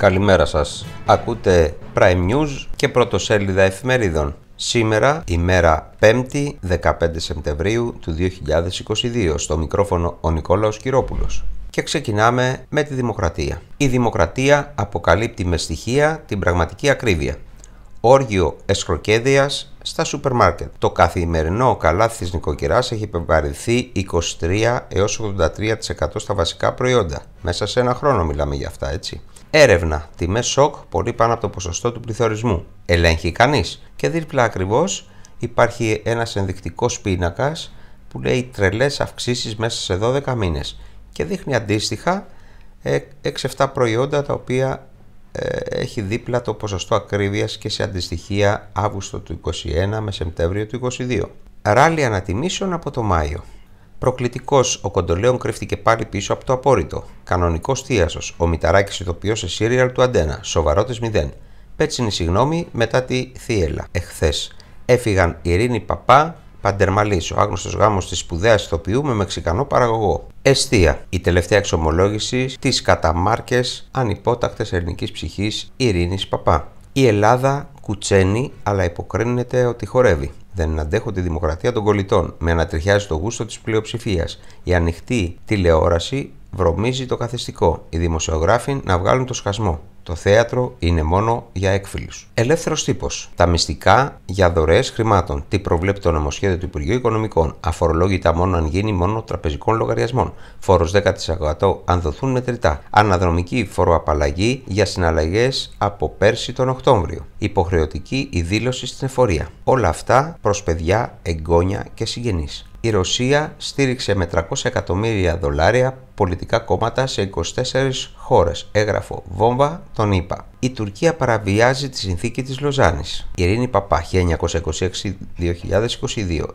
Καλημέρα σας. Ακούτε Prime News και πρωτοσέλιδα εφημερίδων. Σήμερα, ημέρα 5η, 15 Σεπτεμβρίου του 2022, στο μικρόφωνο ο Νικόλαος Κυρόπουλος. Και ξεκινάμε με τη δημοκρατία. Η δημοκρατία αποκαλύπτει με στοιχεία την πραγματική ακρίβεια όργιο εσχροκέδειας στα σούπερ μάρκετ. Το καθημερινό καλάθι της νοικοκυράς έχει επιβαρυνθεί 23 έως 83% στα βασικά προϊόντα. Μέσα σε ένα χρόνο μιλάμε για αυτά, έτσι. Έρευνα. Τιμές σοκ πολύ πάνω από το ποσοστό του πληθωρισμού. Ελέγχει κανείς. Και δίπλα ακριβώς υπάρχει ένας ενδεικτικός πίνακας που λέει τρελές αυξήσεις μέσα σε 12 μήνες και δείχνει αντίστοιχα 6-7 ε, προϊόντα τα οποία ε, έχει δίπλα το ποσοστό ακρίβειας και σε αντιστοιχεία Αύγουστο του 2021 με Σεπτέμβριο του 2022. Ράλι ανατιμήσεων από το Μάιο. Προκλητικός, ο Κοντολέων κρύφτηκε πάλι πίσω από το απόρριτο. Κανονικός θίασος, ο Μηταράκης ηθοποιό σε σύριαλ του Αντένα, Σοβαρό τη μηδέν. Πέτσινη συγγνώμη μετά τη θύελα εχθές. Έφυγαν Ειρήνη Παπά, Παντερμαλής, ο άγνωστος γάμος της σπουδαίας ηθοποιού με μεξικανό παραγωγό. Εστία, η τελευταία εξομολόγηση της καταμάρκες ανυπότακτη ερνικής ελληνικής ψυχής Παπά. Η Ελλάδα κουτσένει, αλλά υποκρίνεται ότι χορεύει. Δεν αντέχω τη δημοκρατία των κολλητών. Με ανατριχιάζει το γούστο της πλειοψηφίας. Η ανοιχτή τηλεόραση βρωμίζει το καθεστικό. Οι δημοσιογράφοι να βγάλουν το σχασμό. Το θέατρο είναι μόνο για έκφυλους. Ελεύθερος τύπος. Τα μυστικά για δωρεές χρημάτων. Τι προβλέπει το νομοσχέδιο του Υπουργείου Οικονομικών. Αφορολόγητα μόνο αν γίνει μόνο τραπεζικών λογαριασμών. Φόρος 10% αν δοθούν μετρητά. Αναδρομική φοροαπαλλαγή για συναλλαγές από πέρσι τον Οκτώβριο. Υποχρεωτική η δήλωση στην εφορία. Όλα αυτά προς παιδιά, εγγόνια και συγγενείς η Ρωσία στήριξε με 300 εκατομμύρια δολάρια πολιτικά κόμματα σε 24 χώρες, Έγραφο βόμβα τον ΗΠΑ. Η Τουρκία παραβιάζει τη συνθήκη της Λοζάνης. Η Ειρήνη Παπά 1926-2022,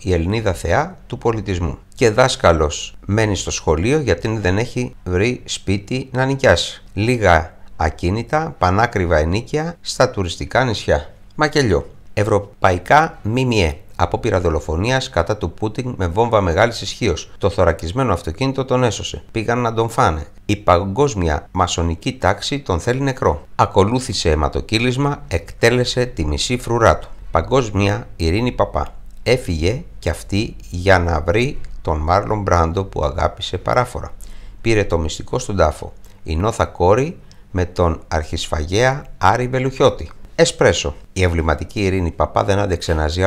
η Ελληνίδα θεά του πολιτισμού. Και δάσκαλος μένει στο σχολείο γιατί δεν έχει βρει σπίτι να νοικιάσει. Λίγα ακίνητα, πανάκριβα ενίκια στα τουριστικά νησιά. Μακελιό. Ευρωπαϊκά ΜΜΕ. Απόπειρα δολοφονία κατά του Πούτιν με βόμβα μεγάλης ισχύως. Το θωρακισμένο αυτοκίνητο τον έσωσε. Πήγαν να τον φάνε. Η παγκόσμια μασονική τάξη τον θέλει νεκρό. Ακολούθησε αιματοκύλισμα, εκτέλεσε τη μισή φρουρά του. Παγκόσμια Ειρήνη Παπά. Έφυγε κι αυτή για να βρει τον Μάρλον Μπράντο που αγάπησε παράφορα. Πήρε το μυστικό στον τάφο. Η νόθα κόρη με τον αρχισφαγέα Άρη Βελουχιώτη. Εσπρέσο. Η ευληματική Ειρήνη Παπά δεν άντεξε να ζει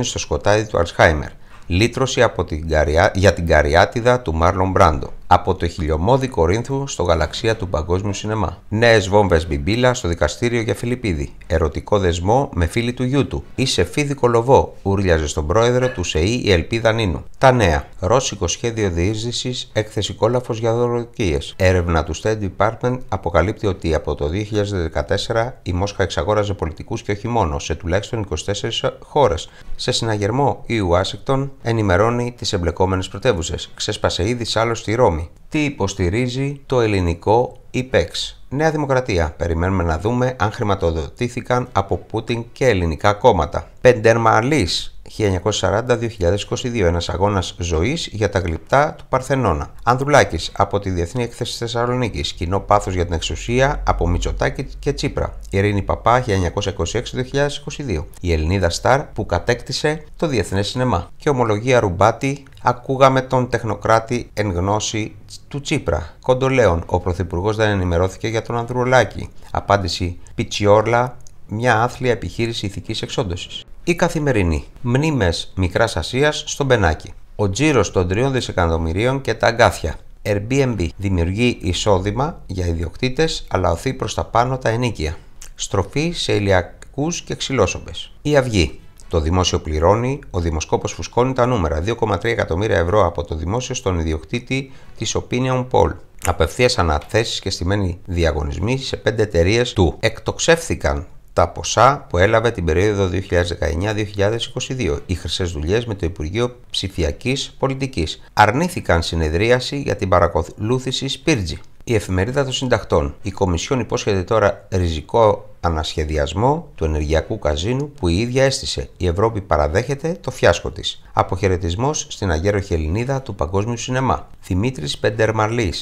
στο σκοτάδι του Αλσχάιμερ. Λύτρωση από την καριά... για την καριάτιδα του Μάρλον Μπράντο από το χιλιομόδι Κορίνθου στο γαλαξία του παγκόσμιου σινεμά. Νέες βόμβες μπιμπίλα στο δικαστήριο για Φιλιππίδη. Ερωτικό δεσμό με φίλη του γιού του. Είσαι φίδι κολοβό, ούρλιαζε στον πρόεδρο του ΣΕΗ η Ελπίδα Νίνου. Τα νέα. Ρώσικο σχέδιο διείσδυσης, έκθεση κόλαφος για δωροδοκίε. Έρευνα του State Department αποκαλύπτει ότι από το 2014 η Μόσχα εξαγόραζε πολιτικούς και όχι μόνο σε τουλάχιστον 24 χώρες. Σε συναγερμό η Ουάσιγκτον ενημερώνει τις εμπλεκόμενες πρωτεύουσες. Ξέσπασε ήδη άλλο στη Ρώμη τι υποστηρίζει το ελληνικό ΙΠΕΞ. Νέα Δημοκρατία. Περιμένουμε να δούμε αν χρηματοδοτήθηκαν από Πούτιν και ελληνικά κόμματα. Πεντερμαλής 1940-2022, ένας αγώνας ζωής για τα γλυπτά του Παρθενώνα. Ανδρουλάκης από τη Διεθνή Εκθέση Θεσσαλονίκη, κοινό πάθος για την εξουσία από Μητσοτάκη και Τσίπρα. Ειρήνη Παπά 1926-2022, η Ελληνίδα Σταρ που κατέκτησε το Διεθνές Σινεμά. Και ομολογία Ρουμπάτη Ακούγαμε τον τεχνοκράτη εν γνώση του Τσίπρα. Κοντολέων, ο Πρωθυπουργός δεν ενημερώθηκε για τον Ανδρουλάκη. Απάντηση Πιτσιόρλα, μια άθλια επιχείρηση ηθικής εξόντωσης η καθημερινή. μνήμες μικράς Ασίας στο Μπενάκι. Ο τζίρος των 3 δισεκατομμυρίων και τα αγκάθια. Airbnb δημιουργεί εισόδημα για ιδιοκτήτες αλλά οθεί προς τα πάνω τα ενίκια. Στροφή σε ηλιακούς και ξυλόσομπες. Η Αυγή. Το δημόσιο πληρώνει, ο δημοσκόπος φουσκώνει τα νούμερα 2,3 εκατομμύρια ευρώ από το δημόσιο στον ιδιοκτήτη της Opinion Poll. Απευθείας αναθέσεις και στημένοι διαγωνισμοί σε 5 εταιρείες του. Εκτοξεύθηκαν τα ποσά που έλαβε την περίοδο 2019-2022 οι χρυσές δουλειές με το Υπουργείο Ψηφιακής Πολιτικής. Αρνήθηκαν συνεδρίαση για την παρακολούθηση Σπίρτζη. Η εφημερίδα των συντακτών. Η Κομισιόν υπόσχεται τώρα ριζικό ανασχεδιασμό του ενεργειακού καζίνου που η ίδια έστησε. Η Ευρώπη παραδέχεται το φιάσκο της. Αποχαιρετισμός στην αγέροχη Ελληνίδα του Παγκόσμιου Σινεμά. Δημήτρης Πεντερμαλής.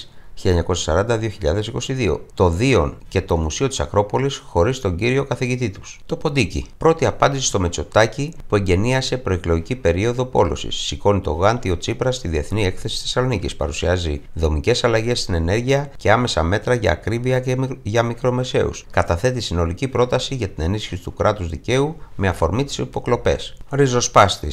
1940-2022, το Δίον και το Μουσείο της Ακρόπολης χωρίς τον κύριο καθηγητή τους. Το Ποντίκι. Πρώτη απάντηση στο Μετσοτάκι που εγγενίασε προεκλογική περίοδο πόλωσης. Σηκώνει το γάντι ο Τσίπρας στη Διεθνή Έκθεση Θεσσαλονίκης. Παρουσιάζει δομικές αλλαγές στην ενέργεια και άμεσα μέτρα για ακρίβεια και για μικρομεσαίους. Καταθέτει συνολική πρόταση για την ενίσχυση του κράτους δικαίου με αφορμή τις υποκλοπές. Ριζοσπάστης.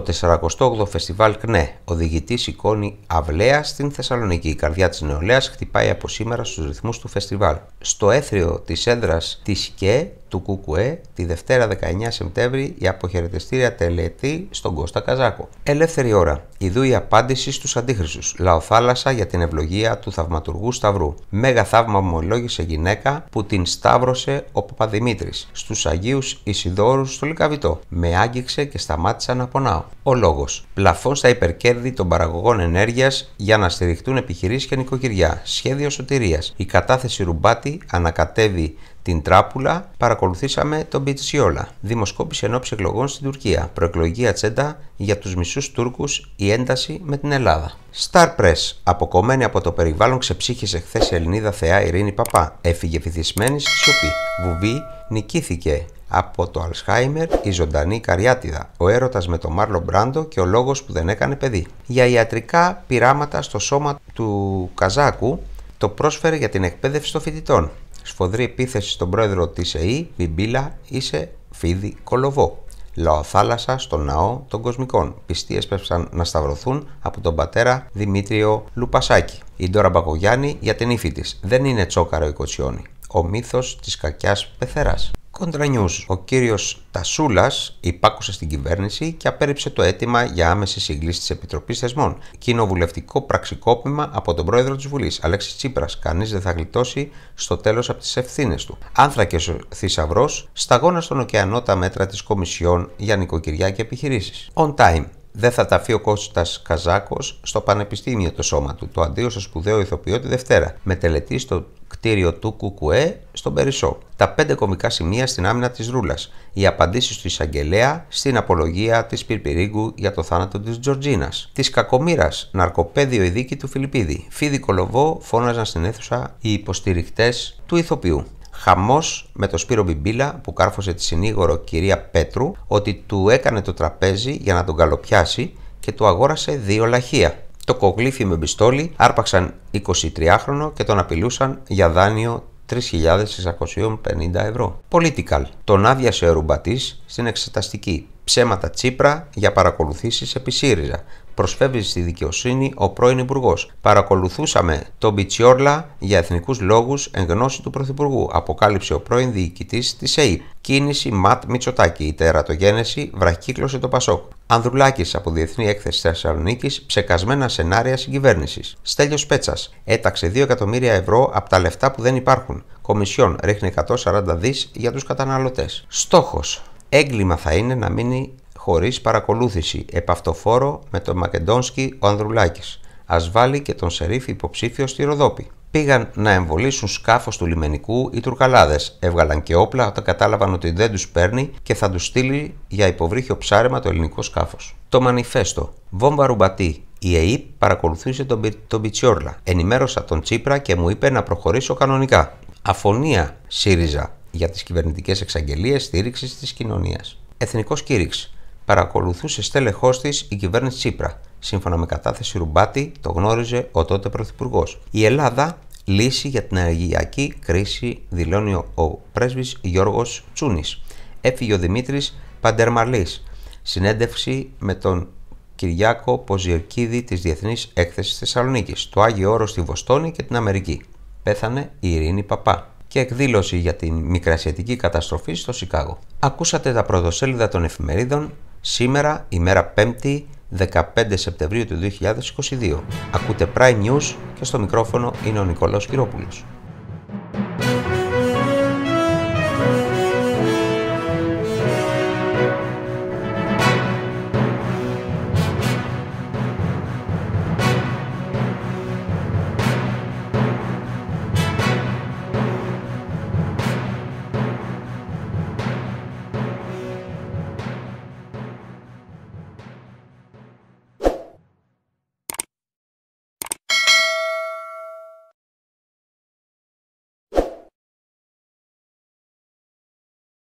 Το 48ο Φεστιβάλ ΚΝΕ. οδηγητή εικόνη αυλαία στην Θεσσαλονίκη. Η καρδιά της νεολαίας χτυπάει από σήμερα στους ρυθμούς του φεστιβάλ. Στο έθριο της έδρας της ΚΕ του ΚΚΕ τη Δευτέρα 19 Σεπτέμβρη η αποχαιρετιστήρια τελετή στον Κώστα Καζάκο. Ελεύθερη ώρα. Ιδού η απάντηση στους αντίχρησου. Λαοθάλασσα για την ευλογία του θαυματουργού Σταυρού. Μέγα θαύμα ομολόγησε γυναίκα που την σταύρωσε ο Παπαδημήτρης. Στους Αγίους Ισιδόρους στο Λικαβιτό. Με άγγιξε και σταμάτησα να πονάω. Ο λόγος. Πλαφόν στα υπερκέρδη των παραγωγών ενέργειας για να στηριχτούν επιχειρήσεις και νοικοκυριά. Σχέδιο σωτηρίας. Η κατάθεση ρουμπάτη ανακατεύει την Τράπουλα, παρακολουθήσαμε τον Πιτσιόλα. Δημοσκόπηση εν εκλογών στην Τουρκία. Προεκλογική ατσέντα για τους μισούς Τούρκους, η ένταση με την Ελλάδα. Star Press. Αποκομμένη από το περιβάλλον ξεψύχησε χθες η Ελληνίδα Θεά Ειρήνη Παπά. Έφυγε βυθισμένη στη σιωπή. Βουβή νικήθηκε από το Αλσχάιμερ, η ζωντανή καριάτιδα, ο έρωτας με τον Μάρλο Μπράντο και ο λόγος που δεν έκανε παιδί. Για ιατρικά πειράματα στο σώμα του Καζάκου το πρόσφερε για την εκπαίδευση των φοιτητών σφοδρή επίθεση στον πρόεδρο της ΕΗ, Βιμπίλα, είσαι φίδι κολοβό. Λαοθάλασσα στον ναό των κοσμικών. Πιστοί έσπευσαν να σταυρωθούν από τον πατέρα Δημήτριο Λουπασάκη. Η Ντόρα Μπακογιάννη για την ύφη της. Δεν είναι τσόκαρο η Κοτσιόνη. Ο μύθος της κακιάς πεθεράς. Κόντρα Ο κύριος Τασούλας υπάκουσε στην κυβέρνηση και απέρριψε το αίτημα για άμεση σύγκληση της Επιτροπής Θεσμών. Κοινοβουλευτικό πραξικόπημα από τον πρόεδρο της Βουλής, Αλέξης Τσίπρας. Κανείς δεν θα γλιτώσει στο τέλος από τις ευθύνες του. Άνθρακες ο θησαυρός, σταγόνα στον ωκεανό τα μέτρα της Κομισιόν για νοικοκυριά και επιχειρήσεις. On time. Δεν θα ταφεί ο Κώστας Καζάκος στο Πανεπιστήμιο το σώμα του. Το αντίο στο σπουδαίο ηθοποιό τη Δευτέρα. Με τελετή στο κτίριο του Κουκουέ στον Περισσό. Τα πέντε κομικά σημεία στην άμυνα της Ρούλας. Οι απαντήσεις του Ισαγγελέα στην απολογία της Πυρπυρίγκου για το θάνατο της Τζορτζίνας. Της κακομήρα, ναρκοπαίδιο η δίκη του Φιλιππίδη. Φίδι κολοβό φώναζαν στην αίθουσα οι υποστηριχτέ του ηθοποιού. Χαμός με το Σπύρο Μπιμπίλα που κάρφωσε τη συνήγορο κυρία Πέτρου ότι του έκανε το τραπέζι για να τον καλοπιάσει και του αγόρασε δύο λαχεία. Το κογλίφι με πιστόλι αρπαξαν άρπαξαν 23χρονο και τον απειλούσαν για δάνειο 3.650 ευρώ. Political. Τον άδειασε ο Ρουμπατής στην εξεταστική Ψέματα Τσίπρα για παρακολουθήσεις επί ΣΥΡΙΖΑ. Προσφεύγει στη δικαιοσύνη ο πρώην Υπουργός. Παρακολουθούσαμε τον Πιτσιόρλα για εθνικούς λόγους εν γνώση του Πρωθυπουργού, αποκάλυψε ο πρώην διοικητής της ΕΕΠ. Κίνηση Ματ Μιτσοτάκη Η τερατογένεση βραχύκλωσε το Πασόκ. Ανδρουλάκης από Διεθνή Έκθεση Θεσσαλονίκης. Ψεκασμένα σενάρια συγκυβέρνησης. Στέλιος Πέτσας. Έταξε 2 εκατομμύρια ευρώ από τα λεφτά που δεν υπάρχουν. Κομισιόν ρίχνει 140 δις για τους καταναλωτές. Στόχος έγκλημα θα είναι να μείνει χωρίς παρακολούθηση επ' με τον Μακεντόνσκι ο Ανδρουλάκης. Ας βάλει και τον Σερίφ υποψήφιο στη Ροδόπη. Πήγαν να εμβολήσουν σκάφος του λιμενικού οι Τουρκαλάδες. Έβγαλαν και όπλα όταν κατάλαβαν ότι δεν τους παίρνει και θα τους στείλει για υποβρύχιο ψάρεμα το ελληνικό σκάφος. Το μανιφέστο. Βόμβα ρουμπατή. Η ΕΕΠ παρακολουθούσε τον, τον Πιτσιόρλα. Ενημέρωσα τον Τσίπρα και μου είπε να προχωρήσω κανονικά. Αφωνία ΣΥΡΙΖΑ για τις κυβερνητικές εξαγγελίες στήριξης της κοινωνίας. Εθνικός κήρυξη. Παρακολουθούσε στέλεχός της η κυβέρνηση Τσίπρα. Σύμφωνα με κατάθεση Ρουμπάτη, το γνώριζε ο τότε Πρωθυπουργός. Η Ελλάδα λύση για την αγιακή κρίση, δηλώνει ο πρέσβης Γιώργος Τσούνης. Έφυγε ο Δημήτρης Παντερμαλής. Συνέντευξη με τον Κυριάκο Ποζιερκίδη της Διεθνής Έκθεσης Θεσσαλονίκης, το Άγιο Όρος στη Βοστόνη και την Αμερική. Πέθανε η Ειρήνη Παπά και εκδήλωση για την μικρασιατική καταστροφή στο Σικάγο. Ακούσατε τα πρωτοσέλιδα των εφημερίδων σήμερα, ημέρα 5η, 15 Σεπτεμβρίου του 2022. Ακούτε Prime News και στο μικρόφωνο είναι ο Νικολός Κυρόπουλος.